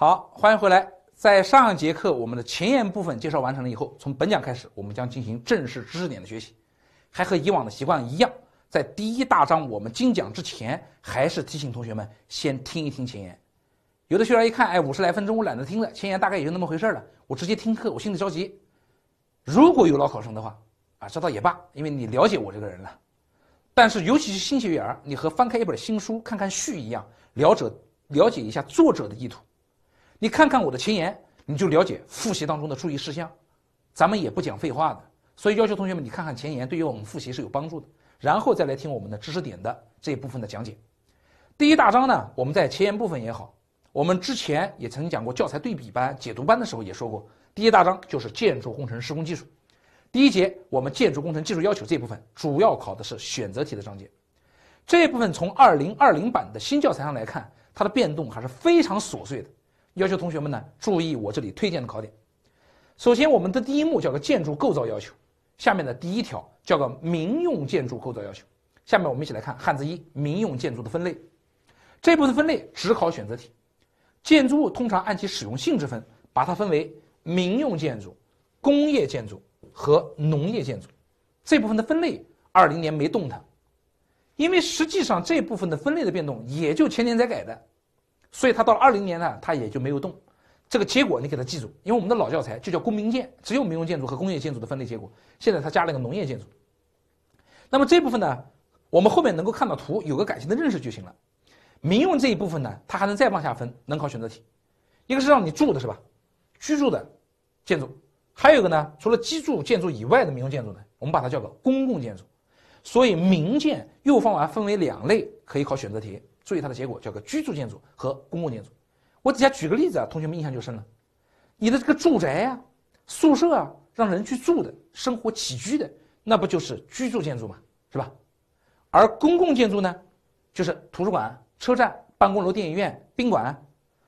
好，欢迎回来。在上一节课我们的前言部分介绍完成了以后，从本讲开始，我们将进行正式知识点的学习。还和以往的习惯一样，在第一大章我们精讲之前，还是提醒同学们先听一听前言。有的学员一看，哎，五十来分钟，我懒得听了。前言大概也就那么回事了，我直接听课，我心里着急。如果有老考生的话，啊，这倒也罢，因为你了解我这个人了。但是尤其是新学员，你和翻开一本新书看看序一样，了解了解一下作者的意图。你看看我的前言，你就了解复习当中的注意事项。咱们也不讲废话的，所以要求同学们你看看前言，对于我们复习是有帮助的。然后再来听我们的知识点的这一部分的讲解。第一大章呢，我们在前言部分也好，我们之前也曾经讲过教材对比班、解读班的时候也说过，第一大章就是建筑工程施工技术。第一节我们建筑工程技术要求这部分主要考的是选择题的章节。这一部分从二零二零版的新教材上来看，它的变动还是非常琐碎的。要求同学们呢注意我这里推荐的考点。首先，我们的第一目叫个建筑构造要求，下面的第一条叫个民用建筑构造要求。下面我们一起来看汉字一民用建筑的分类。这部分分类只考选择题。建筑物通常按其使用性质分，把它分为民用建筑、工业建筑和农业建筑。这部分的分类，二零年没动它，因为实际上这部分的分类的变动也就前年才改的。所以它到了二零年呢，它也就没有动。这个结果你给它记住，因为我们的老教材就叫公民建，只有民用建筑和工业建筑的分类结果。现在它加了个农业建筑。那么这部分呢，我们后面能够看到图，有个感性的认识就行了。民用这一部分呢，它还能再往下分，能考选择题。一个是让你住的是吧，居住的建筑，还有一个呢，除了居住建筑以外的民用建筑呢，我们把它叫做公共建筑。所以民建又分为两类，可以考选择题。注意它的结果叫做居住建筑和公共建筑。我底下举个例子啊，同学们印象就深了。你的这个住宅呀、宿舍啊，让人去住的、生活起居的，那不就是居住建筑嘛，是吧？而公共建筑呢，就是图书馆、车站、办公楼、电影院、宾馆，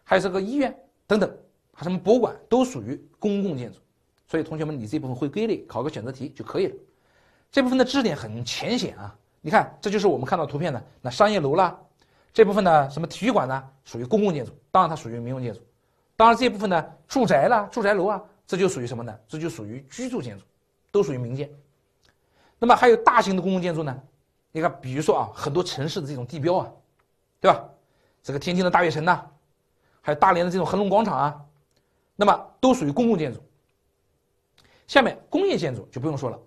还有这个医院等等，还什么博物馆都属于公共建筑。所以同学们，你这部分会归类，考个选择题就可以了。这部分的知识点很浅显啊。你看，这就是我们看到图片的那商业楼啦。这部分呢，什么体育馆呢，属于公共建筑，当然它属于民用建筑；当然这部分呢，住宅啦、住宅楼啊，这就属于什么呢？这就属于居住建筑，都属于民建。那么还有大型的公共建筑呢？你看，比如说啊，很多城市的这种地标啊，对吧？这个天津的大悦城呐，还有大连的这种恒隆广场啊，那么都属于公共建筑。下面工业建筑就不用说了，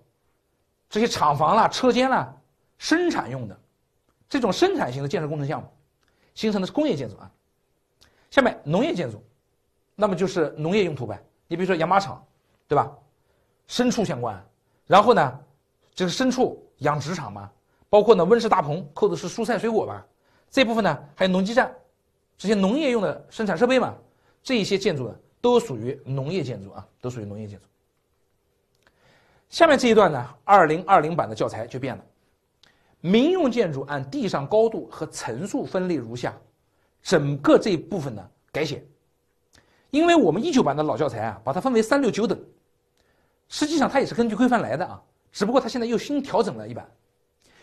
这些厂房啦、车间啦，生产用的，这种生产型的建设工程项目。形成的是工业建筑啊，下面农业建筑，那么就是农业用途呗。你比如说养马场，对吧？牲畜相关，然后呢，就是牲畜养殖场嘛，包括呢温室大棚，扣的是蔬菜水果吧。这部分呢还有农机站，这些农业用的生产设备嘛，这一些建筑呢都属于农业建筑啊，都属于农业建筑。下面这一段呢，二零二零版的教材就变了。民用建筑按地上高度和层数分类如下，整个这一部分呢改写，因为我们一九版的老教材啊，把它分为三六九等，实际上它也是根据规范来的啊，只不过它现在又新调整了一版，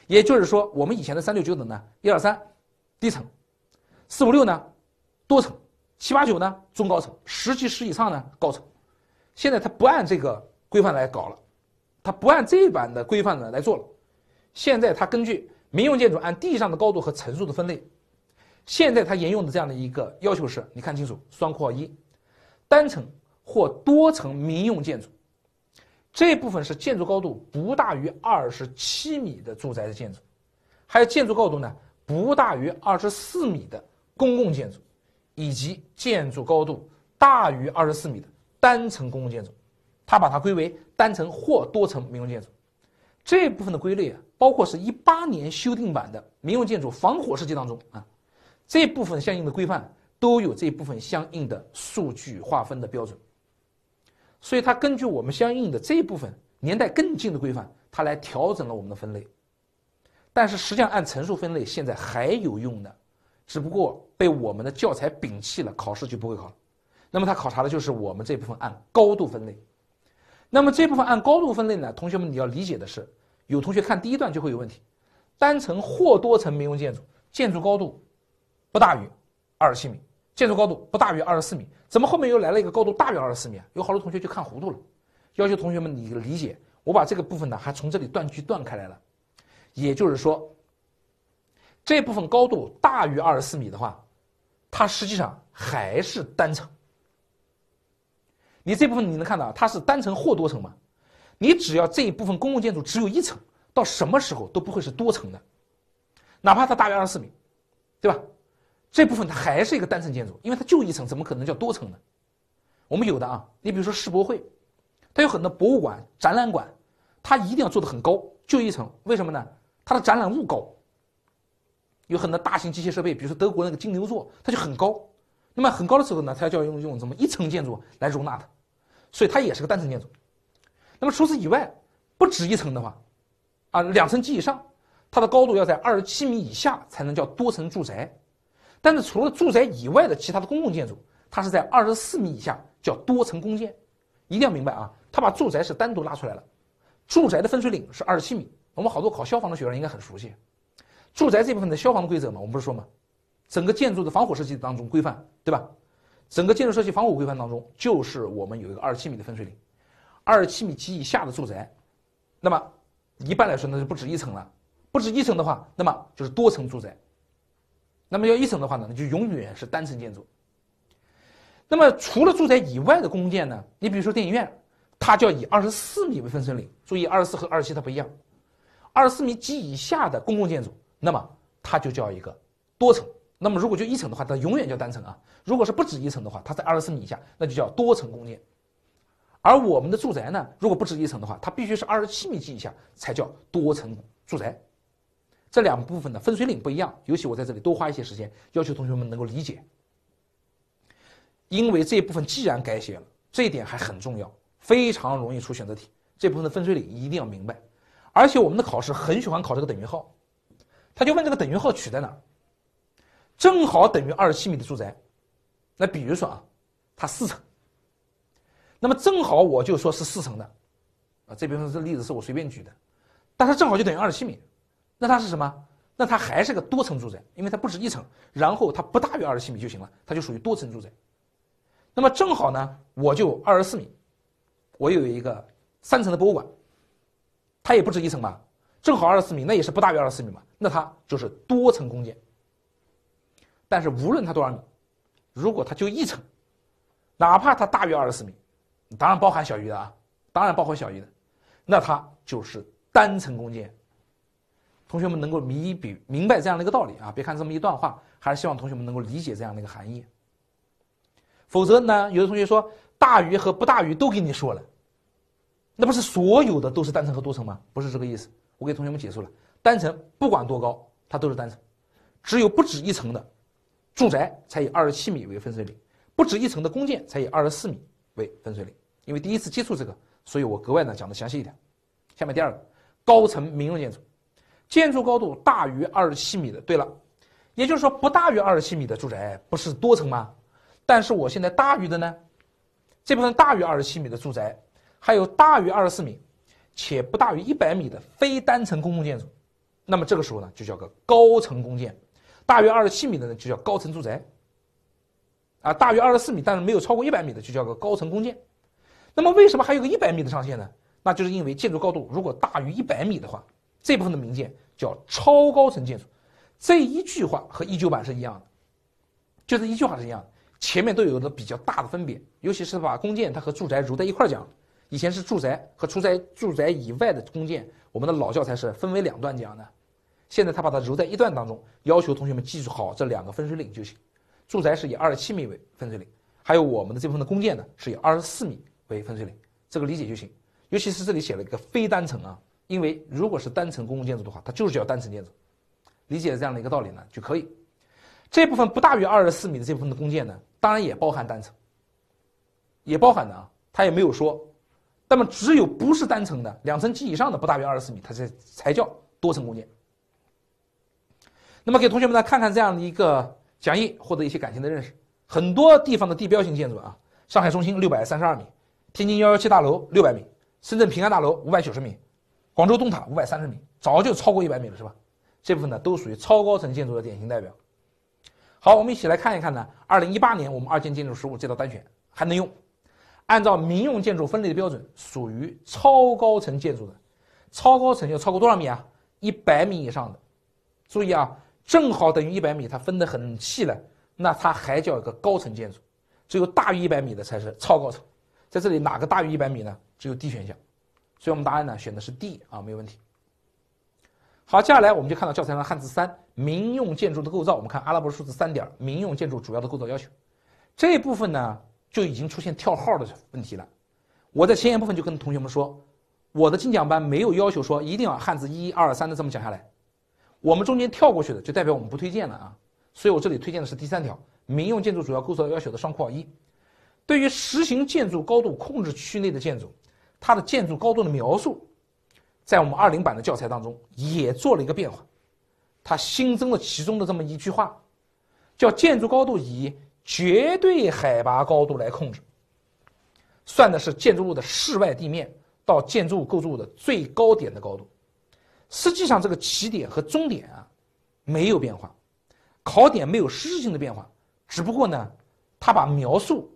也就是说我们以前的三六九等呢，一二三低层，四五六呢多层，七八九呢中高层，十几十以上呢高层，现在它不按这个规范来搞了，它不按这一版的规范呢来做了。现在它根据民用建筑按地上的高度和层数的分类，现在它沿用的这样的一个要求是：你看清楚，双括号一，单层或多层民用建筑，这部分是建筑高度不大于二十七米的住宅的建筑，还有建筑高度呢不大于二十四米的公共建筑，以及建筑高度大于二十四米的单层公共建筑，它把它归为单层或多层民用建筑。这部分的归类啊，包括是一八年修订版的民用建筑防火设计当中啊，这部分相应的规范都有这部分相应的数据划分的标准，所以它根据我们相应的这一部分年代更近的规范，它来调整了我们的分类。但是实际上按层数分类现在还有用的，只不过被我们的教材摒弃了，考试就不会考了。那么它考察的就是我们这部分按高度分类。那么这部分按高度分类呢？同学们，你要理解的是，有同学看第一段就会有问题，单层或多层民用建筑，建筑高度不大于二十七米，建筑高度不大于二十四米，怎么后面又来了一个高度大于二十四米？有好多同学就看糊涂了。要求同学们你理解，我把这个部分呢还从这里断句断开来了，也就是说，这部分高度大于二十四米的话，它实际上还是单层。你这部分你能看到，它是单层或多层嘛？你只要这一部分公共建筑只有一层，到什么时候都不会是多层的，哪怕它大约二十四米，对吧？这部分它还是一个单层建筑，因为它就一层，怎么可能叫多层呢？我们有的啊，你比如说世博会，它有很多博物馆、展览馆，它一定要做的很高，就一层，为什么呢？它的展览物高，有很多大型机械设备，比如说德国那个金牛座，它就很高，那么很高的时候呢，它就要用用什么一层建筑来容纳它。所以它也是个单层建筑。那么除此以外，不止一层的话，啊，两层及以上，它的高度要在二十七米以下才能叫多层住宅。但是除了住宅以外的其他的公共建筑，它是在二十四米以下叫多层公建。一定要明白啊，它把住宅是单独拉出来了。住宅的分水岭是二十七米，我们好多考消防的学生应该很熟悉。住宅这部分的消防规则嘛，我们不是说嘛，整个建筑的防火设计当中规范，对吧？整个建筑设计防火规范当中，就是我们有一个二十七米的分水岭，二十七米及以下的住宅，那么一般来说，那就不止一层了。不止一层的话，那么就是多层住宅。那么要一层的话呢，那就永远是单层建筑。那么除了住宅以外的公共建筑呢，你比如说电影院，它叫以二十四米为分水岭。注意，二十四和二十七它不一样。二十四米及以下的公共建筑，那么它就叫一个多层。那么，如果就一层的话，它永远叫单层啊。如果是不止一层的话，它在二十四米以下，那就叫多层工业。而我们的住宅呢，如果不止一层的话，它必须是二十七米及以下才叫多层住宅。这两部分的分水岭不一样，尤其我在这里多花一些时间，要求同学们能够理解。因为这一部分既然改写了，这一点还很重要，非常容易出选择题。这部分的分水岭一定要明白，而且我们的考试很喜欢考这个等于号，他就问这个等于号取在哪。正好等于二十七米的住宅，那比如说啊，它四层，那么正好我就说是四层的，啊，这部说这例子是我随便举的，但它正好就等于二十七米，那它是什么？那它还是个多层住宅，因为它不止一层，然后它不大于二十七米就行了，它就属于多层住宅。那么正好呢，我就二十四米，我有一个三层的博物馆，它也不止一层吧？正好二十四米，那也是不大于二十四米嘛，那它就是多层空间。但是无论它多少米，如果它就一层，哪怕它大于二十四米，当然包含小于的啊，当然包含小于的，那它就是单层空间。同学们能够明比明白这样的一个道理啊！别看这么一段话，还是希望同学们能够理解这样的一个含义。否则呢，有的同学说大于和不大于都给你说了，那不是所有的都是单层和多层吗？不是这个意思。我给同学们解释了，单层不管多高，它都是单层，只有不止一层的。住宅才以二十七米为分水岭，不止一层的公建才以二十四米为分水岭。因为第一次接触这个，所以我格外呢讲的详细一点。下面第二个，高层民用建筑，建筑高度大于二十七米的，对了，也就是说不大于二十七米的住宅不是多层吗？但是我现在大于的呢，这部分大于二十七米的住宅，还有大于二十四米且不大于一百米的非单层公共建筑，那么这个时候呢就叫个高层公建。大约二十七米的呢，就叫高层住宅，啊，大于二十四米但是没有超过一百米的，就叫个高层公建。那么为什么还有个一百米的上限呢？那就是因为建筑高度如果大于一百米的话，这部分的民建叫超高层建筑。这一句话和一九版是一样的，就这一句话是一样，前面都有着比较大的分别。尤其是把公建它和住宅揉在一块儿讲，以前是住宅和住宅住宅以外的公建，我们的老教材是分为两段讲的。现在他把它揉在一段当中，要求同学们记住好这两个分水岭就行。住宅是以二十七米为分水岭，还有我们的这部分的公建呢是以二十四米为分水岭，这个理解就行。尤其是这里写了一个非单层啊，因为如果是单层公共建筑的话，它就是叫单层建筑，理解这样的一个道理呢就可以。这部分不大于二十四米的这部分的公建呢，当然也包含单层，也包含的啊，它也没有说，那么只有不是单层的两层及以上的不大于二十四米，它才才叫多层公建。那么给同学们呢看看这样的一个讲义，获得一些感性的认识。很多地方的地标性建筑啊，上海中心六百三十二米，天津幺幺七大楼六百米，深圳平安大楼五百九十米，广州东塔五百三十米，早就超过一百米了，是吧？这部分呢都属于超高层建筑的典型代表。好，我们一起来看一看呢。二零一八年我们二建建筑实务这道单选还能用。按照民用建筑分类的标准，属于超高层建筑的，超高层要超过多少米啊？一百米以上的。注意啊。正好等于一百米，它分得很细了，那它还叫一个高层建筑，只有大于一百米的才是超高层。在这里哪个大于一百米呢？只有 D 选项，所以我们答案呢选的是 D 啊，没有问题。好，接下来我们就看到教材上汉字三，民用建筑的构造。我们看阿拉伯数字三点，民用建筑主要的构造要求，这部分呢就已经出现跳号的问题了。我在前言部分就跟同学们说，我的精讲班没有要求说一定要汉字一二三的这么讲下来。我们中间跳过去的就代表我们不推荐了啊，所以我这里推荐的是第三条，民用建筑主要构造要求的双括号一。对于实行建筑高度控制区内的建筑，它的建筑高度的描述，在我们二零版的教材当中也做了一个变化，它新增了其中的这么一句话，叫建筑高度以绝对海拔高度来控制，算的是建筑物的室外地面到建筑物构筑物的最高点的高度。实际上，这个起点和终点啊，没有变化，考点没有实质性的变化，只不过呢，他把描述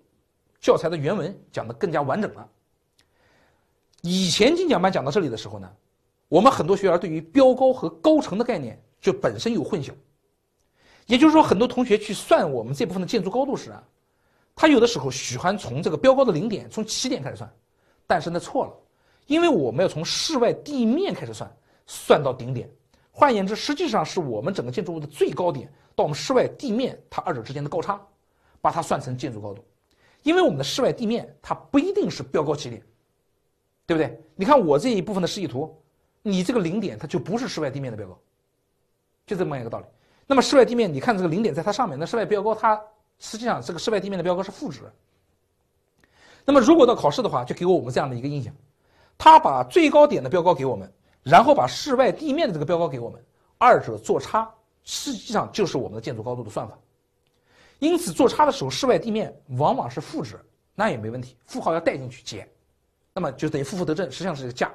教材的原文讲的更加完整了。以前精讲班讲到这里的时候呢，我们很多学员对于标高和高层的概念就本身有混淆，也就是说，很多同学去算我们这部分的建筑高度时啊，他有的时候喜欢从这个标高的零点，从起点开始算，但是那错了，因为我们要从室外地面开始算。算到顶点，换言之，实际上是我们整个建筑物的最高点到我们室外地面，它二者之间的高差，把它算成建筑高度，因为我们的室外地面它不一定是标高起点，对不对？你看我这一部分的示意图，你这个零点它就不是室外地面的标高，就这么样一个道理。那么室外地面，你看这个零点在它上面，那室外标高它实际上这个室外地面的标高是负值。那么如果到考试的话，就给我我们这样的一个印象，他把最高点的标高给我们。然后把室外地面的这个标高给我们，二者做差，实际上就是我们的建筑高度的算法。因此做差的时候，室外地面往往是负值，那也没问题，负号要带进去减，那么就等于负负得正，实际上是个价。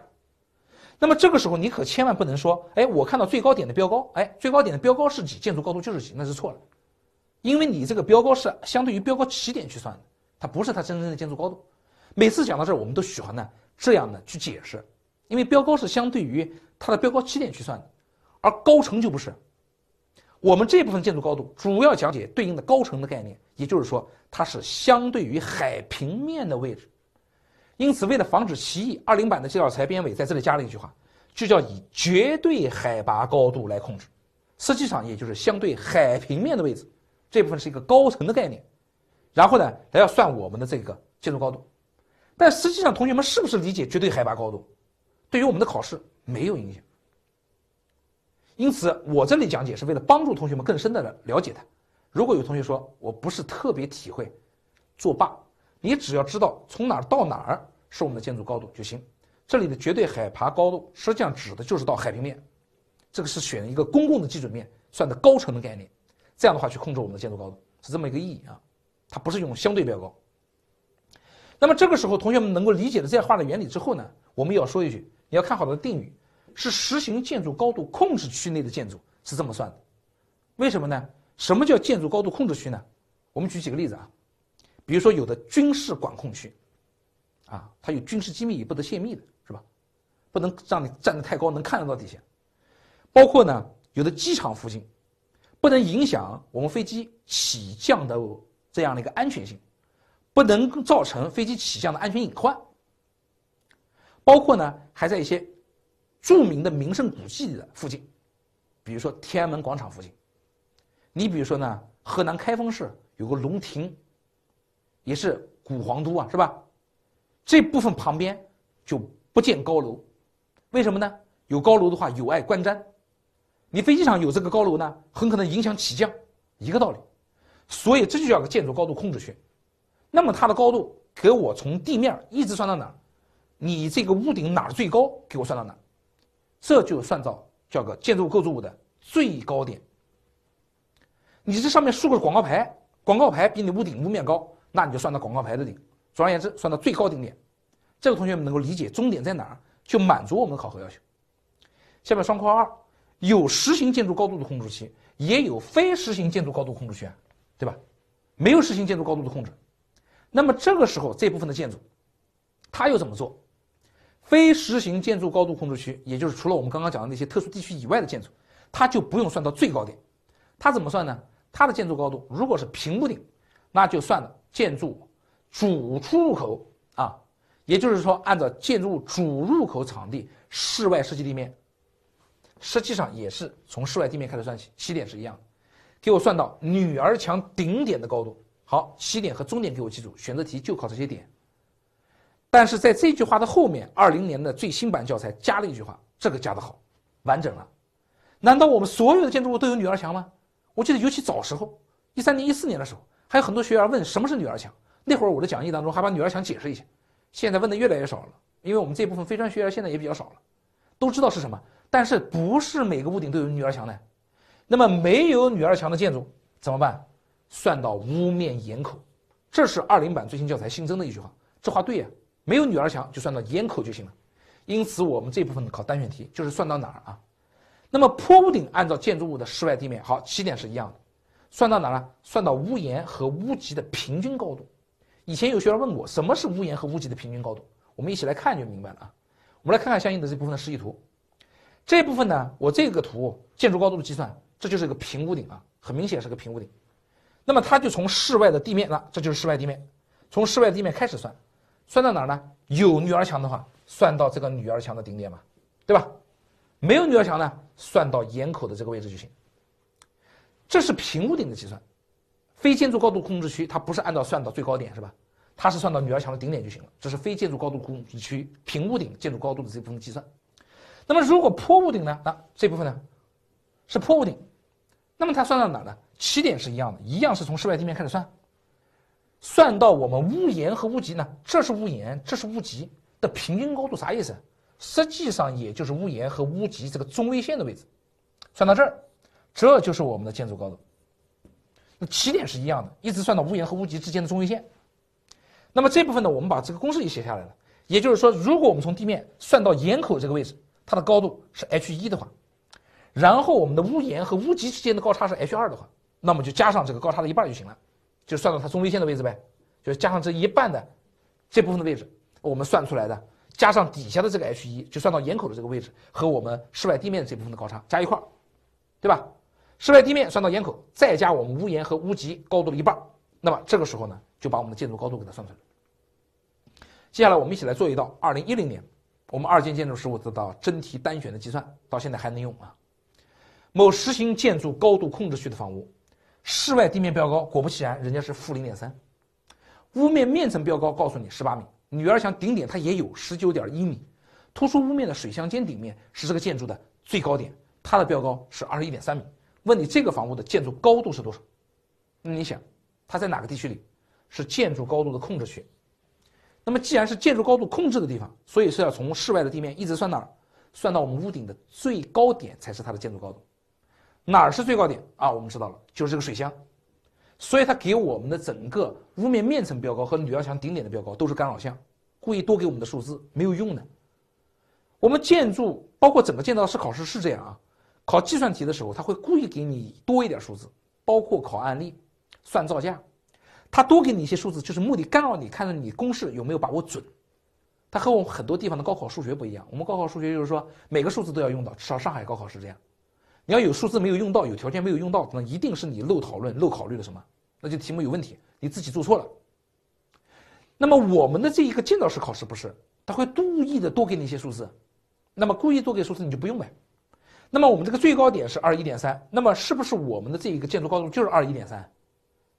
那么这个时候你可千万不能说，哎，我看到最高点的标高，哎，最高点的标高是几，建筑高度就是几，那是错了，因为你这个标高是相对于标高起点去算的，它不是它真正的建筑高度。每次讲到这儿，我们都喜欢呢这样的去解释。因为标高是相对于它的标高起点去算的，而高层就不是。我们这部分建筑高度主要讲解对应的高层的概念，也就是说它是相对于海平面的位置。因此，为了防止歧义，二零版的教材编委在这里加了一句话，就叫以绝对海拔高度来控制。实际上，也就是相对海平面的位置，这部分是一个高层的概念。然后呢，还要算我们的这个建筑高度。但实际上，同学们是不是理解绝对海拔高度？对于我们的考试没有影响，因此我这里讲解是为了帮助同学们更深的了解它。如果有同学说我不是特别体会，作罢。你只要知道从哪儿到哪儿是我们的建筑高度就行。这里的绝对海拔高度实际上指的就是到海平面，这个是选一个公共的基准面算的高层的概念。这样的话去控制我们的建筑高度是这么一个意义啊，它不是用相对标高。那么这个时候同学们能够理解了这些话的原理之后呢，我们也要说一句。你要看好的定语是实行建筑高度控制区内的建筑是这么算的，为什么呢？什么叫建筑高度控制区呢？我们举几个例子啊，比如说有的军事管控区，啊，它有军事机密，也不得泄密的是吧？不能让你站得太高，能看得到底线。包括呢，有的机场附近，不能影响我们飞机起降的这样的一个安全性，不能造成飞机起降的安全隐患。包括呢，还在一些著名的名胜古迹的附近，比如说天安门广场附近，你比如说呢，河南开封市有个龙亭，也是古皇都啊，是吧？这部分旁边就不见高楼，为什么呢？有高楼的话有碍观瞻，你飞机场有这个高楼呢，很可能影响起降，一个道理。所以这就叫个建筑高度控制区。那么它的高度给我从地面一直算到哪儿？你这个屋顶哪最高，给我算到哪，这就算到叫个建筑构筑物的最高点。你这上面竖个广告牌，广告牌比你屋顶屋面高，那你就算到广告牌的顶。总而言之，算到最高顶点，这个同学们能够理解，终点在哪儿就满足我们的考核要求。下面双括号二，有实行建筑高度的控制区，也有非实行建筑高度控制区，对吧？没有实行建筑高度的控制，那么这个时候这部分的建筑，它又怎么做？非实行建筑高度控制区，也就是除了我们刚刚讲的那些特殊地区以外的建筑，它就不用算到最高点。它怎么算呢？它的建筑高度如果是平屋顶，那就算了。建筑主出入口啊，也就是说，按照建筑物主入口场地室外设计地面，实际上也是从室外地面开始算起，起点是一样。给我算到女儿墙顶点的高度。好，起点和终点给我记住，选择题就考这些点。但是在这句话的后面，二零年的最新版教材加了一句话，这个加的好，完整了。难道我们所有的建筑物都有女儿墙吗？我记得尤其早时候，一三年、一四年的时候，还有很多学员问什么是女儿墙。那会儿我的讲义当中还把女儿墙解释一下。现在问的越来越少了，因为我们这部分非专学员现在也比较少了，都知道是什么。但是不是每个屋顶都有女儿墙呢？那么没有女儿墙的建筑怎么办？算到屋面檐口，这是二零版最新教材新增的一句话。这话对呀。没有女儿墙就算到檐口就行了，因此我们这部分的考单选题就是算到哪儿啊？那么坡屋顶按照建筑物的室外地面，好，起点是一样的，算到哪儿算到屋檐和屋脊的平均高度。以前有学员问过，什么是屋檐和屋脊的平均高度，我们一起来看就明白了啊。我们来看看相应的这部分的示意图，这部分呢，我这个图建筑高度的计算，这就是个平屋顶啊，很明显是个平屋顶。那么它就从室外的地面，那这就是室外地面，从室外地面开始算。算到哪儿呢？有女儿墙的话，算到这个女儿墙的顶点嘛，对吧？没有女儿墙呢，算到檐口的这个位置就行。这是平屋顶的计算，非建筑高度控制区，它不是按照算到最高点是吧？它是算到女儿墙的顶点就行了。这是非建筑高度控制区平屋顶建筑高度的这部分计算。那么如果坡屋顶呢？那这部分呢？是坡屋顶，那么它算到哪儿呢？起点是一样的，一样是从室外地面开始算。算到我们屋檐和屋脊呢？这是屋檐，这是屋脊的平均高度，啥意思？实际上也就是屋檐和屋脊这个中位线的位置，算到这儿，这就是我们的建筑高度。那起点是一样的，一直算到屋檐和屋脊之间的中位线。那么这部分呢，我们把这个公式也写下来了。也就是说，如果我们从地面算到檐口这个位置，它的高度是 h 一的话，然后我们的屋檐和屋脊之间的高差是 h 二的话，那么就加上这个高差的一半就行了。就算到它中位线的位置呗，就是加上这一半的这部分的位置，我们算出来的，加上底下的这个 H 一，就算到檐口的这个位置和我们室外地面这部分的高差加一块儿，对吧？室外地面算到檐口，再加我们屋檐和屋脊高度的一半，那么这个时候呢，就把我们的建筑高度给它算出来。接下来我们一起来做一道二零一零年我们二建建筑实务得到真题单选的计算，到现在还能用啊。某实行建筑高度控制区的房屋。室外地面标高，果不其然，人家是负零点三。屋面面层标高，告诉你十八米。女儿墙顶点它也有十九点一米。突出屋面的水箱间顶面是这个建筑的最高点，它的标高是二十一点三米。问你这个房屋的建筑高度是多少？那你想，它在哪个地区里？是建筑高度的控制区。那么既然是建筑高度控制的地方，所以是要从室外的地面一直算到，算到我们屋顶的最高点才是它的建筑高度。哪儿是最高点啊？我们知道了，就是这个水箱，所以它给我们的整个屋面面层标高和女儿墙顶点的标高都是干扰项，故意多给我们的数字没有用的。我们建筑包括整个建造师考试是这样啊，考计算题的时候他会故意给你多一点数字，包括考案例，算造价，他多给你一些数字就是目的干扰你，看看你公式有没有把握准。它和我们很多地方的高考数学不一样，我们高考数学就是说每个数字都要用到，至少上海高考是这样。你要有数字没有用到，有条件没有用到，那一定是你漏讨论、漏考虑了什么？那就题目有问题，你自己做错了。那么我们的这一个建造师考试不是，他会故意的多给你一些数字，那么故意多给数字你就不用呗。那么我们这个最高点是二一点三，那么是不是我们的这一个建筑高度就是二一点三？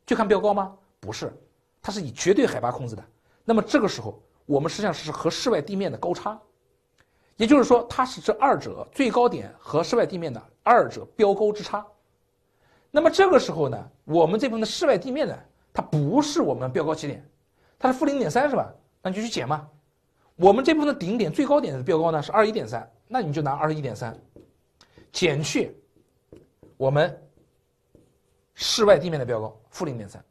就看标高吗？不是，它是以绝对海拔控制的。那么这个时候，我们实际上是和室外地面的高差。也就是说，它是这二者最高点和室外地面的二者标高之差。那么这个时候呢，我们这部分的室外地面呢，它不是我们标高起点，它是负零点三，是吧？那你就去减嘛。我们这部分的顶点最高点的标高呢是二一点三，那你就拿二一点三减去我们室外地面的标高负零点三，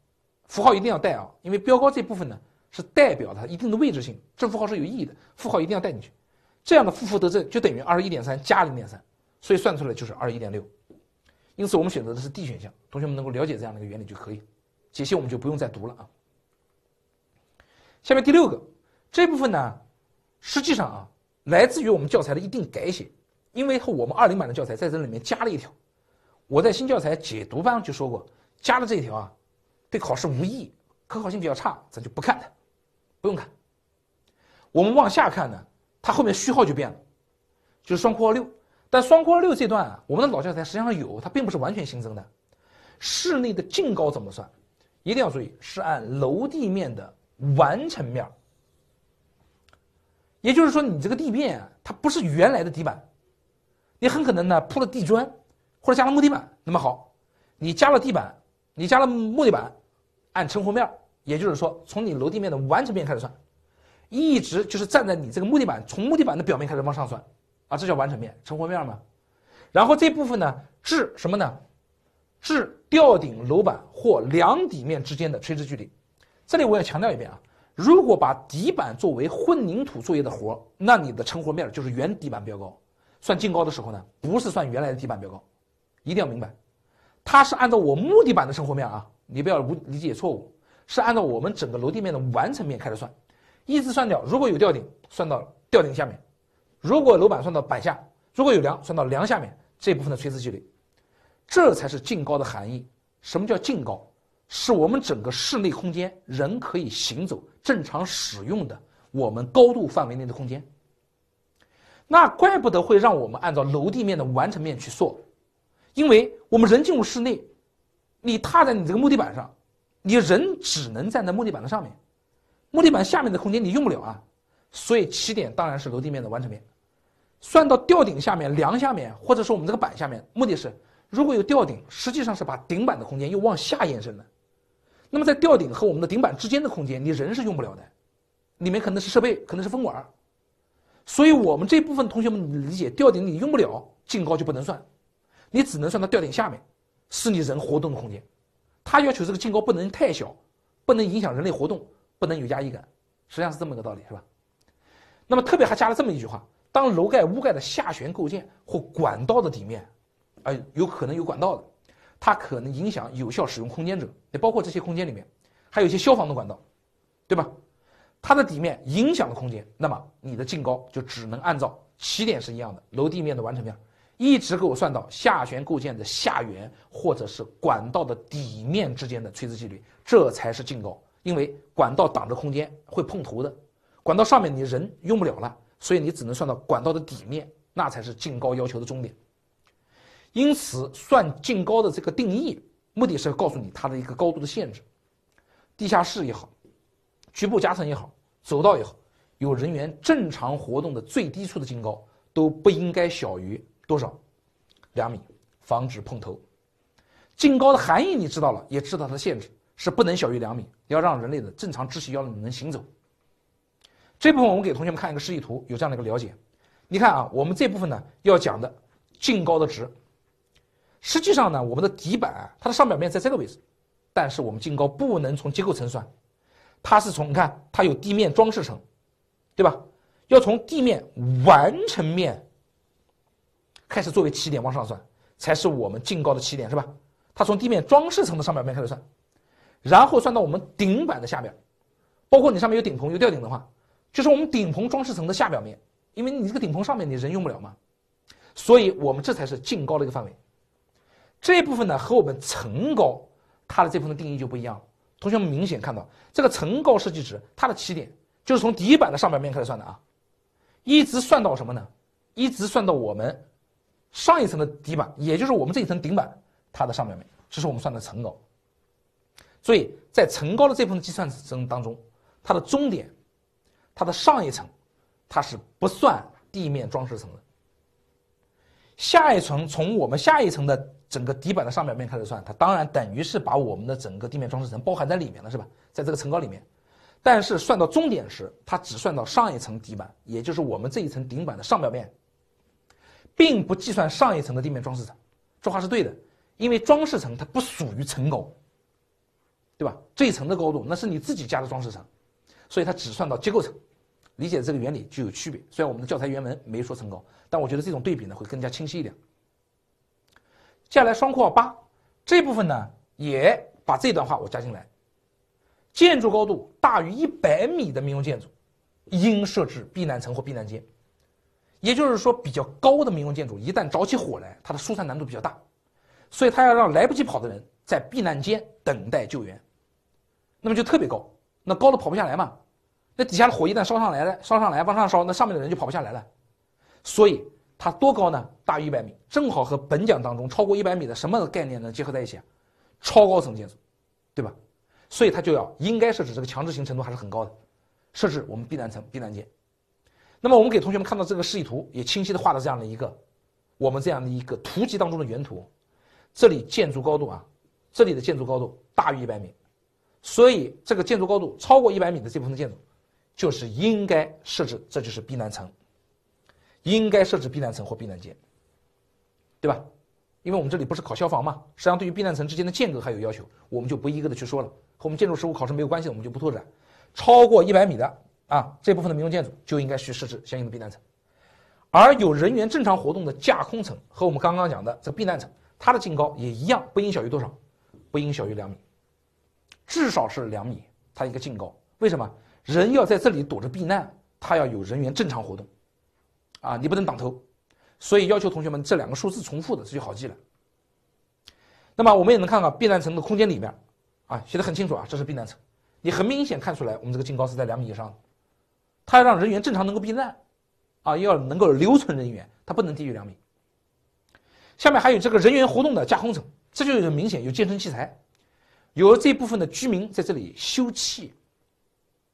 符号一定要带啊，因为标高这部分呢是代表它一定的位置性，正负号是有意义的，负号一定要带进去。这样的负负得正就等于二十一点三加零点三，所以算出来就是二十一点六。因此我们选择的是 D 选项。同学们能够了解这样的一个原理就可以，解析我们就不用再读了啊。下面第六个这部分呢，实际上啊来自于我们教材的一定改写，因为和我们二零版的教材在这里面加了一条，我在新教材解读班就说过，加了这一条啊，对考试无益，可靠性比较差，咱就不看它，不用看。我们往下看呢。它后面序号就变了，就是双括号六。但双括号六这段啊，我们的老教材实际上有，它并不是完全新增的。室内的净高怎么算？一定要注意，是按楼地面的完成面儿。也就是说，你这个地面啊，它不是原来的底板，你很可能呢铺了地砖，或者加了木地板。那么好，你加了地板，你加了木地板，按承活面儿，也就是说，从你楼地面的完成面开始算。一直就是站在你这个木地板，从木地板的表面开始往上算，啊，这叫完成面、成活面嘛。然后这部分呢，至什么呢？至吊顶楼板或梁底面之间的垂直距离。这里我要强调一遍啊，如果把底板作为混凝土作业的活，那你的成活面就是原底板标高。算净高的时候呢，不是算原来的底板标高，一定要明白，它是按照我木地板的生活面啊，你不要无理解错误，是按照我们整个楼地面的完成面开始算。依次算掉，如果有吊顶，算到吊顶下面；如果楼板算到板下；如果有梁，算到梁下面。这部分的垂直距离，这才是净高的含义。什么叫净高？是我们整个室内空间人可以行走、正常使用的我们高度范围内的空间。那怪不得会让我们按照楼地面的完成面去算，因为我们人进入室内，你踏在你这个木地板上，你人只能站在木地板的上面。木地板下面的空间你用不了啊，所以起点当然是楼地面的完成面，算到吊顶下面、梁下面，或者说我们这个板下面。目的是如果有吊顶，实际上是把顶板的空间又往下延伸了。那么在吊顶和我们的顶板之间的空间，你人是用不了的，里面可能是设备，可能是风管儿。所以我们这部分同学们理解，吊顶你用不了，净高就不能算，你只能算到吊顶下面，是你人活动的空间。他要求这个净高不能太小，不能影响人类活动。不能有压抑感，实际上是这么一个道理，是吧？那么特别还加了这么一句话：当楼盖、屋盖的下悬构件或管道的底面，呃，有可能有管道的，它可能影响有效使用空间者，也包括这些空间里面，还有一些消防的管道，对吧？它的底面影响了空间，那么你的净高就只能按照起点是一样的楼地面的完成面，一直给我算到下悬构件的下缘或者是管道的底面之间的垂直距离，这才是净高。因为管道挡着空间，会碰头的。管道上面你人用不了了，所以你只能算到管道的底面，那才是净高要求的终点。因此，算净高的这个定义，目的是要告诉你它的一个高度的限制。地下室也好，局部夹层也好，走道也好，有人员正常活动的最低处的净高都不应该小于多少？两米，防止碰头。净高的含义你知道了，也知道它的限制。是不能小于两米，要让人类的正常肢体要能能行走。这部分我们给同学们看一个示意图，有这样的一个了解。你看啊，我们这部分呢要讲的净高的值，实际上呢，我们的底板它的上表面在这个位置，但是我们净高不能从结构层算，它是从你看它有地面装饰层，对吧？要从地面完成面开始作为起点往上算，才是我们净高的起点，是吧？它从地面装饰层的上表面开始算。然后算到我们顶板的下边儿，包括你上面有顶棚、有吊顶的话，就是我们顶棚装饰层的下表面，因为你这个顶棚上面你人用不了嘛，所以我们这才是净高的一个范围。这部分呢和我们层高它的这部分定义就不一样了。同学们明显看到，这个层高设计值它的起点就是从底板的上表面开始算的啊，一直算到什么呢？一直算到我们上一层的底板，也就是我们这一层顶板它的上表面，这是我们算的层高。所以在层高的这部分计算之中当中，它的终点，它的上一层，它是不算地面装饰层的。下一层从我们下一层的整个底板的上表面开始算，它当然等于是把我们的整个地面装饰层包含在里面了，是吧？在这个层高里面，但是算到终点时，它只算到上一层底板，也就是我们这一层顶板的上表面，并不计算上一层的地面装饰层。这话是对的，因为装饰层它不属于层高。对吧？最层的高度那是你自己家的装饰层，所以它只算到结构层。理解这个原理就有区别。虽然我们的教材原文没说层高，但我觉得这种对比呢会更加清晰一点。接下来双括号八这部分呢，也把这段话我加进来：建筑高度大于一百米的民用建筑，应设置避难层或避难间。也就是说，比较高的民用建筑一旦着起火来，它的疏散难度比较大，所以它要让来不及跑的人在避难间等待救援。那么就特别高，那高的跑不下来嘛？那底下的火一旦烧上来了，烧上来往上烧，那上面的人就跑不下来了。所以它多高呢？大于一百米，正好和本讲当中超过一百米的什么概念呢结合在一起？超高层建筑，对吧？所以它就要应该设置这个强制性程度还是很高的，设置我们避难层、避难间。那么我们给同学们看到这个示意图，也清晰的画了这样的一个我们这样的一个图集当中的原图。这里建筑高度啊，这里的建筑高度大于一百米。所以，这个建筑高度超过一百米的这部分建筑，就是应该设置，这就是避难层，应该设置避难层或避难间，对吧？因为我们这里不是考消防嘛，实际上对于避难层之间的间隔还有要求，我们就不一个的去说了，和我们建筑实务考试没有关系，我们就不拓展。超过一百米的啊，这部分的民用建筑就应该去设置相应的避难层，而有人员正常活动的架空层和我们刚刚讲的这避难层，它的净高也一样，不应小于多少？不应小于两米。至少是两米，它一个净高。为什么人要在这里躲着避难？他要有人员正常活动，啊，你不能挡头，所以要求同学们这两个数字重复的，这就好记了。那么我们也能看到避难层的空间里面，啊，写的很清楚啊，这是避难层。你很明显看出来，我们这个净高是在两米以上的，它要让人员正常能够避难，啊，要能够留存人员，它不能低于两米。下面还有这个人员活动的架空层，这就有明显有健身器材。有这部分的居民在这里休憩，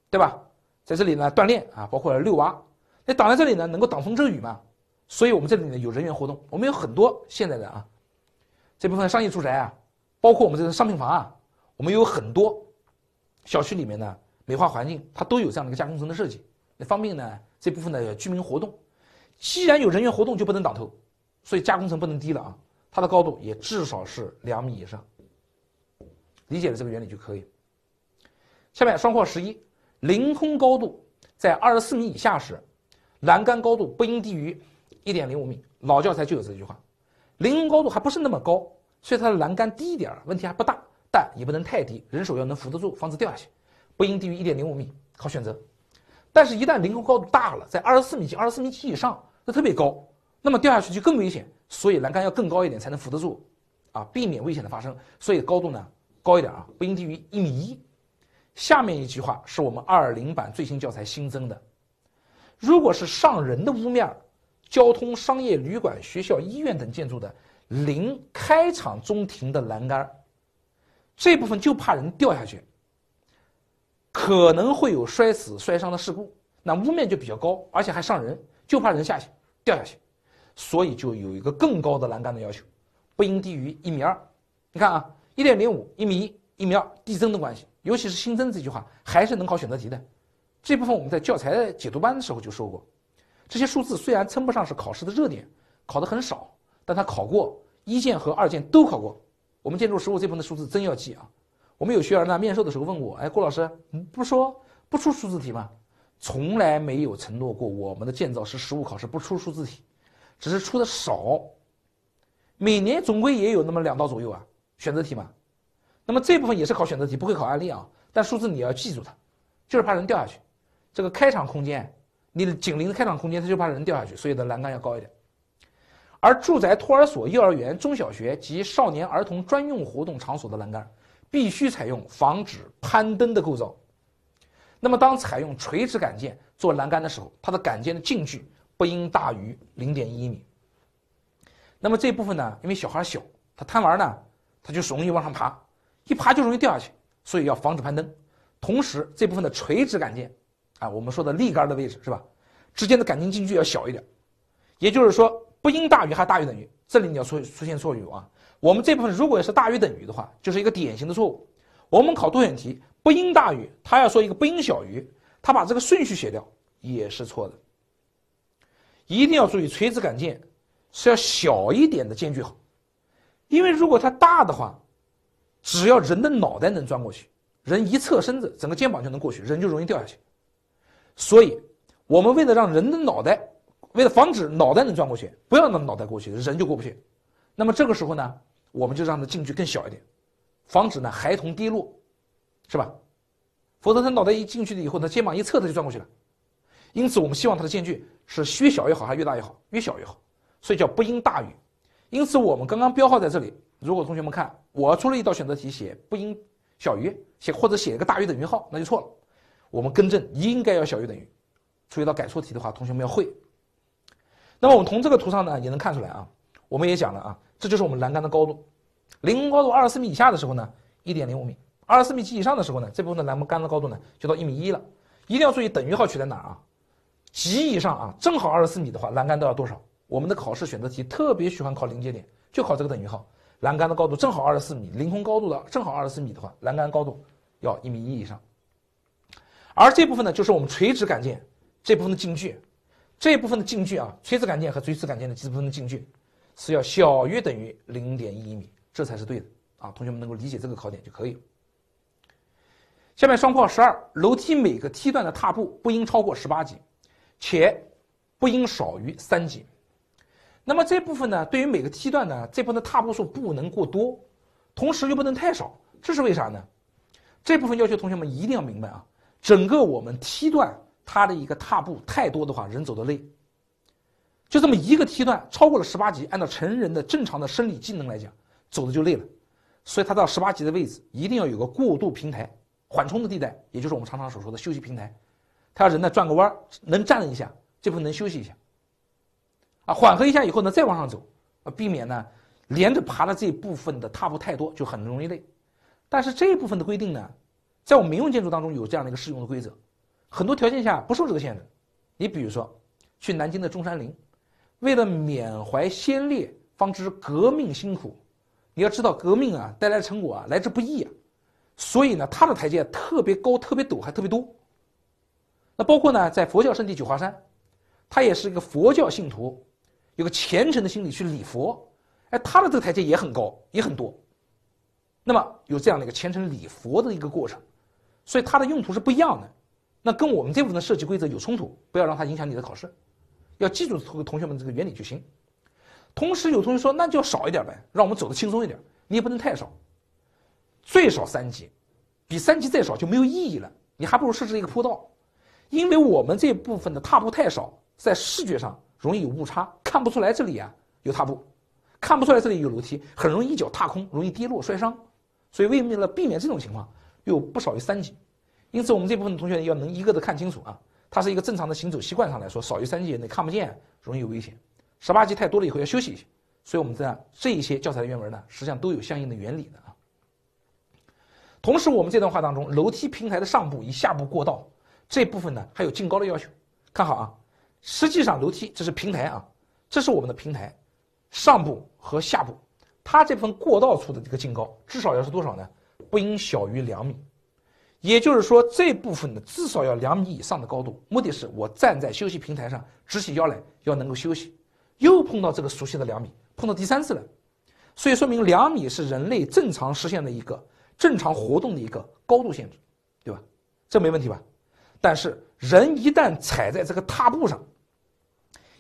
对吧？在这里呢锻炼啊，包括遛娃。那挡在这里呢，能够挡风遮雨嘛？所以，我们这里呢有人员活动，我们有很多现在的啊，这部分商业住宅啊，包括我们这个商品房啊，我们有很多小区里面呢美化环境，它都有这样的一个加工层的设计，那方便呢这部分的居民活动。既然有人员活动，就不能挡头，所以加工层不能低了啊，它的高度也至少是两米以上。理解了这个原理就可以。下面双括十一，凌空高度在二十四米以下时，栏杆高度不应低于一点零五米。老教材就有这句话。凌空高度还不是那么高，所以它的栏杆低一点儿问题还不大，但也不能太低，人手要能扶得住，防止掉下去，不应低于一点零五米，好选择。但是，一旦凌空高度大了，在二十四米及二十四米及以上，那特别高，那么掉下去就更危险，所以栏杆要更高一点才能扶得住，啊，避免危险的发生。所以高度呢？高一点啊，不应低于一米一。下面一句话是我们二零版最新教材新增的：如果是上人的屋面、交通、商业、旅馆、学校、医院等建筑的零开场中庭的栏杆，这部分就怕人掉下去，可能会有摔死摔伤的事故。那屋面就比较高，而且还上人，就怕人下去掉下去，所以就有一个更高的栏杆的要求，不应低于一米二。你看啊。一点零五一米一、一米二递增的关系，尤其是新增这句话，还是能考选择题的。这部分我们在教材的解读班的时候就说过，这些数字虽然称不上是考试的热点，考的很少，但它考过一建和二建都考过。我们建筑实务这部分的数字真要记啊！我们有学员呢，面授的时候问我，哎，郭老师，不说不出数字题吗？从来没有承诺过我们的建造师实务考试不出数字题，只是出的少，每年总归也有那么两道左右啊。选择题嘛，那么这部分也是考选择题，不会考案例啊。但数字你要记住它，就是怕人掉下去。这个开场空间，你的紧邻的开场空间，它就怕人掉下去，所以的栏杆要高一点。而住宅、托儿所、幼儿园、中小学及少年儿童专用活动场所的栏杆，必须采用防止攀登的构造。那么当采用垂直杆件做栏杆的时候，它的杆件的径距不应大于零点一米。那么这部分呢，因为小孩小，他贪玩呢。它就容易往上爬，一爬就容易掉下去，所以要防止攀登。同时，这部分的垂直杆件，啊，我们说的立杆的位置是吧？之间的杆径间距要小一点，也就是说，不应大于还大于等于？这里你要出出现错误啊！我们这部分如果要是大于等于的话，就是一个典型的错误。我们考多选题，不应大于，他要说一个不应小于，他把这个顺序写掉也是错的。一定要注意，垂直杆件是要小一点的间距好。因为如果它大的话，只要人的脑袋能钻过去，人一侧身子，整个肩膀就能过去，人就容易掉下去。所以，我们为了让人的脑袋，为了防止脑袋能钻过去，不要让脑袋过去，人就过不去。那么这个时候呢，我们就让它间距更小一点，防止呢孩童跌落，是吧？否则他脑袋一进去了以后，他肩膀一侧他就钻过去了。因此，我们希望它的间距是越小越好，还是越大越好？越小越好。所以叫不因大于。因此，我们刚刚标号在这里。如果同学们看我出了一道选择题，写不应小于，写或者写一个大于等于号，那就错了。我们更正，应该要小于等于。出一道改错题的话，同学们要会。那么我们从这个图上呢，也能看出来啊。我们也讲了啊，这就是我们栏杆的高度。零高度二十四米以下的时候呢，一点零五米；二十四米及以上的时候呢，这部分的栏杆的高度呢，就到一米一了。一定要注意等于号取在哪儿啊？及以上啊，正好二十四米的话，栏杆都要多少？我们的考试选择题特别喜欢考临界点，就考这个等于号。栏杆的高度正好二十四米，凌空高度的正好二十四米的话，栏杆高度要一米一以上。而这部分呢，就是我们垂直杆件这部分的净距，这部分的净距啊，垂直杆件和垂直杆件的这部分的净距是要小于等于零点一米，这才是对的啊。同学们能够理解这个考点就可以。下面双括十二，楼梯每个梯段的踏步不应超过十八级，且不应少于三级。那么这部分呢，对于每个梯段呢，这部分的踏步数不能过多，同时又不能太少，这是为啥呢？这部分要求同学们一定要明白啊，整个我们梯段它的一个踏步太多的话，人走的累。就这么一个梯段超过了十八级，按照成人的正常的生理机能来讲，走的就累了，所以它到十八级的位置一定要有个过渡平台缓冲的地带，也就是我们常常所说的休息平台，他要人呢转个弯儿，能站一下，这部分能休息一下。啊，缓和一下以后呢，再往上走，啊，避免呢连着爬的这一部分的踏步太多，就很容易累。但是这一部分的规定呢，在我们民用建筑当中有这样的一个适用的规则，很多条件下不受这个限制。你比如说，去南京的中山陵，为了缅怀先烈，方知革命辛苦。你要知道革命啊带来的成果啊来之不易啊，所以呢，它的台阶特别高、特别陡，还特别多。那包括呢，在佛教圣地九华山，它也是一个佛教信徒。有个虔诚的心理去礼佛，哎，他的这个台阶也很高，也很多，那么有这样的一个虔诚礼佛的一个过程，所以它的用途是不一样的，那跟我们这部分的设计规则有冲突，不要让它影响你的考试，要记住同同学们这个原理就行。同时有同学说，那就少一点呗，让我们走得轻松一点，你也不能太少，最少三级，比三级再少就没有意义了，你还不如设置一个坡道，因为我们这部分的踏步太少，在视觉上。容易有误差，看不出来这里啊有踏步，看不出来这里有楼梯，很容易一脚踏空，容易跌落摔伤，所以为了避免这种情况，又不少于三级，因此我们这部分同学要能一个的看清楚啊，它是一个正常的行走习惯上来说少于三级也看不见，容易有危险，十八级太多了以后要休息一下，所以我们在这一些教材的原文呢，实际上都有相应的原理的啊，同时我们这段话当中，楼梯平台的上部与下部过道这部分呢还有净高的要求，看好啊。实际上，楼梯这是平台啊，这是我们的平台，上部和下部，它这部分过道处的这个净高至少要是多少呢？不应小于两米，也就是说这部分呢至少要两米以上的高度，目的是我站在休息平台上直起腰来要能够休息，又碰到这个熟悉的两米，碰到第三次了，所以说明两米是人类正常实现的一个正常活动的一个高度限制，对吧？这没问题吧？但是人一旦踩在这个踏步上，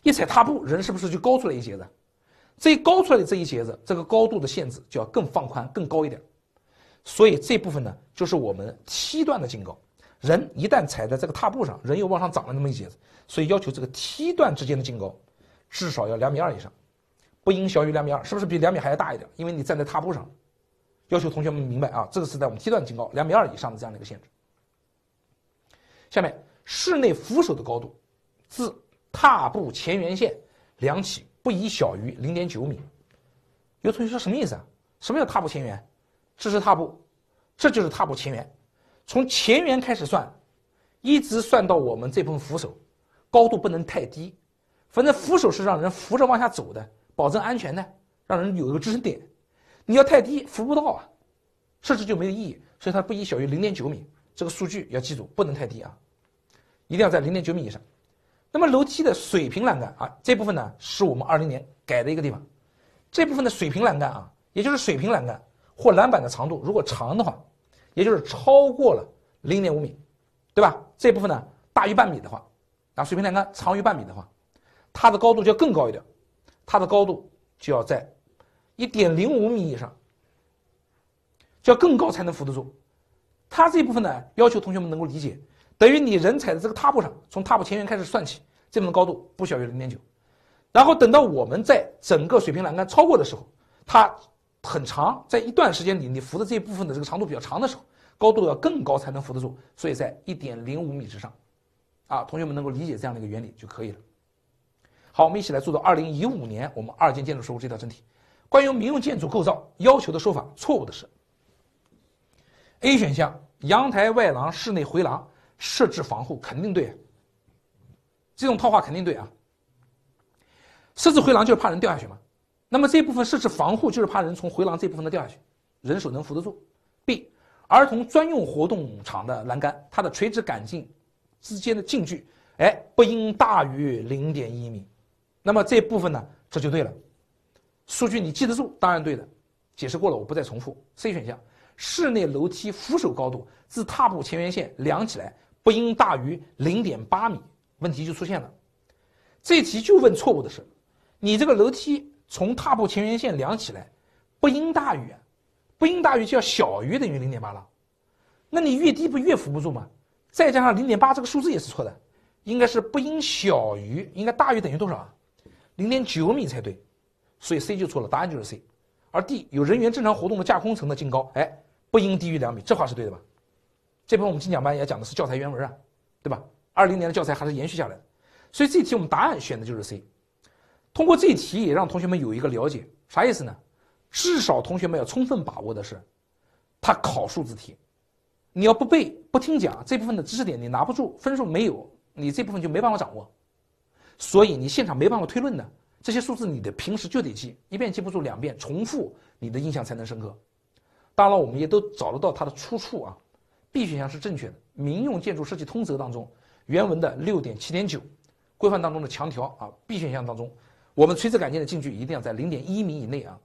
一踩踏步，人是不是就高出来一截子？这高出来的这一截子，这个高度的限制就要更放宽、更高一点。所以这部分呢，就是我们梯段的净高。人一旦踩在这个踏步上，人又往上涨了那么一截子，所以要求这个梯段之间的净高至少要两米二以上，不应小于两米二。是不是比两米还要大一点？因为你站在踏步上，要求同学们明白啊，这个是在我们梯段净高两米二以上的这样的一个限制。下面室内扶手的高度，自踏步前缘线量起，不宜小于零点九米。有同学说什么意思啊？什么叫踏步前缘？这是踏步，这就是踏步前缘。从前缘开始算，一直算到我们这部分扶手，高度不能太低。反正扶手是让人扶着往下走的，保证安全的，让人有一个支撑点。你要太低，扶不到啊，设置就没有意义。所以它不宜小于零点九米。这个数据要记住，不能太低啊。一定要在零点九米以上。那么楼梯的水平栏杆啊，这部分呢是我们二零年改的一个地方。这部分的水平栏杆啊，也就是水平栏杆或栏板的长度，如果长的话，也就是超过了零点五米，对吧？这部分呢大于半米的话，啊，水平栏杆长于半米的话，它的高度就要更高一点，它的高度就要在一点零五米以上，就要更高才能扶得住。它这部分呢，要求同学们能够理解。等于你人踩的这个踏步上，从踏步前缘开始算起，这部分高度不小于零点九，然后等到我们在整个水平栏杆超过的时候，它很长，在一段时间里你扶的这一部分的这个长度比较长的时候，高度要更高才能扶得住，所以在一点零五米之上，啊，同学们能够理解这样的一个原理就可以了。好，我们一起来做到二零一五年我们二建建筑实务这道真题，关于民用建筑构造要求的说法错误的是，A 选项阳台外廊室内回廊。设置防护肯定对，这种套话肯定对啊。设置回廊就是怕人掉下去嘛，那么这一部分设置防护就是怕人从回廊这部分的掉下去，人手能扶得住。B，儿童专用活动场的栏杆，它的垂直杆径之间的间距，哎，不应大于零点一米。那么这部分呢，这就对了。数据你记得住，当然对的。解释过了，我不再重复。C 选项，室内楼梯扶手高度自踏步前缘线量起来。不应大于零点八米，问题就出现了。这题就问错误的是，你这个楼梯从踏步前沿线量起来，不应大于，不应大于就要小于等于零点八了。那你越低不越扶不住吗？再加上零点八这个数字也是错的，应该是不应小于，应该大于等于多少啊？零点九米才对。所以 C 就错了，答案就是 C。而 D 有人员正常活动的架空层的净高，哎，不应低于两米，这话是对的吧？这边我们精讲班也讲的是教材原文啊，对吧？二零年的教材还是延续下来的，所以这题我们答案选的就是 C。通过这题也让同学们有一个了解，啥意思呢？至少同学们要充分把握的是，他考数字题，你要不背不听讲这部分的知识点你拿不住，分数没有，你这部分就没办法掌握，所以你现场没办法推论的这些数字，你的平时就得记，一遍记不住两遍重复，你的印象才能深刻。当然我们也都找得到它的出处啊。B 选项是正确的，《民用建筑设计通则》当中原文的六点七点九规范当中的强条啊。B 选项当中，我们垂直杆件的进距一定要在零点一米以内啊。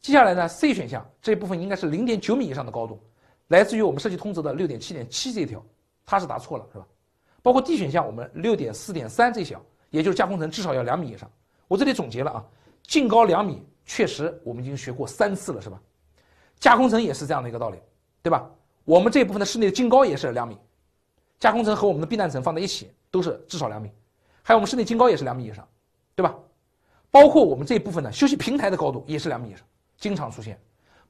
接下来呢，C 选项这部分应该是零点九米以上的高度，来自于我们设计通则的六点七点七这一条，它是答错了是吧？包括 D 选项，我们六点四点三这条，也就是架空层至少要两米以上。我这里总结了啊，净高两米确实我们已经学过三次了是吧？架空层也是这样的一个道理，对吧？我们这部分的室内的净高也是两米，加工层和我们的避难层放在一起都是至少两米，还有我们室内净高也是两米以上，对吧？包括我们这一部分呢，休息平台的高度也是两米以上，经常出现，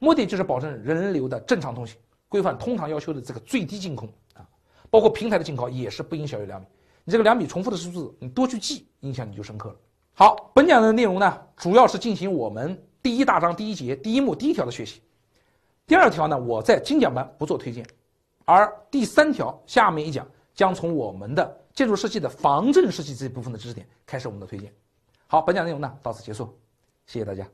目的就是保证人流的正常通行，规范通常要求的这个最低净空啊，包括平台的净高也是不应小于两米。你这个两米重复的数字，你多去记，印象你就深刻了。好，本讲的内容呢，主要是进行我们第一大章第一节第一幕第一条的学习。第二条呢，我在精讲班不做推荐，而第三条下面一讲将从我们的建筑设计的防震设计这一部分的知识点开始我们的推荐。好，本讲内容呢到此结束，谢谢大家。